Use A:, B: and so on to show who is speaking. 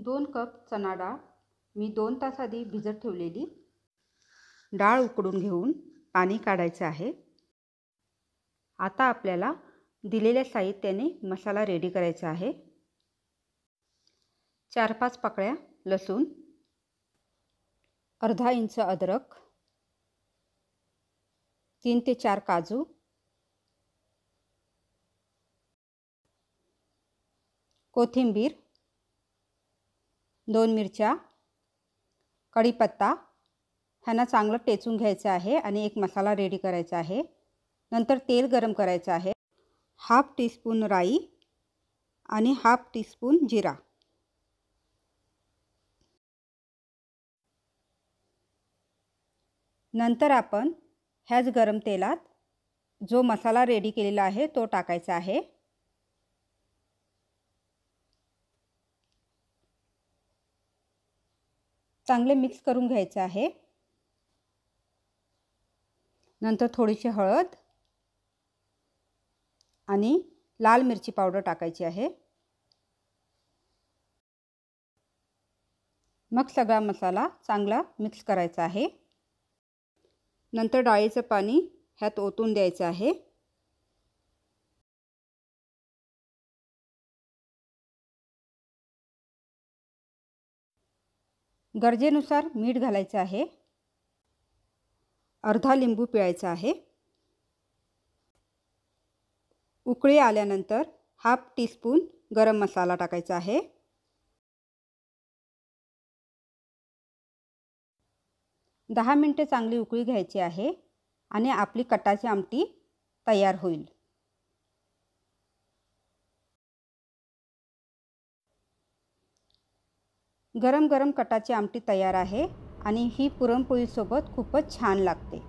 A: दोन कप चणा डाळ मी दोन तास आधी भिजत ठेवलेली डाळ उकडून घेऊन पाणी काढायचं आहे आता आपल्याला दिलेल्या साहित्याने मसाला रेडी करायचा आहे चार पाच पाकळ्या लसूण अर्धा इंच अद्रक तीन ते चार काजू कोथिंबीर दोन मिरच्या कढीपत्ता ह्यांना चांगलं टेचून घ्यायचं आहे आणि एक मसाला रेडी करायचा आहे नंतर तेल गरम करायचं आहे हाफ टीस्पून राई आणि हाफ टीस्पून जिरा नंतर आपण ह्याच गरम तेलात जो मसाला रेडी केलेला आहे तो टाकायचा आहे चांगले मिक्स करून घ्यायचं आहे नंतर थोडीशी हळद आणि लाल मिरची पावडर टाकायची आहे मग सगळा मसाला चांगला मिक्स करायचा आहे नंतर डाळीचं पाणी ह्यात ओतून द्यायचं आहे गरजेनुसार मीठ घालायचं आहे अर्धा लिंबू पिळायचा आहे उकळी आल्यानंतर हाफ टीस्पून गरम मसाला टाकायचा आहे दहा मिनटे चांगली उकळी घ्यायची आहे आणि आपली कटाची आमटी तयार होईल गरम गरम कटाची आमटी तयार आहे आणि ही पुरणपोळीसोबत खूपच छान लागते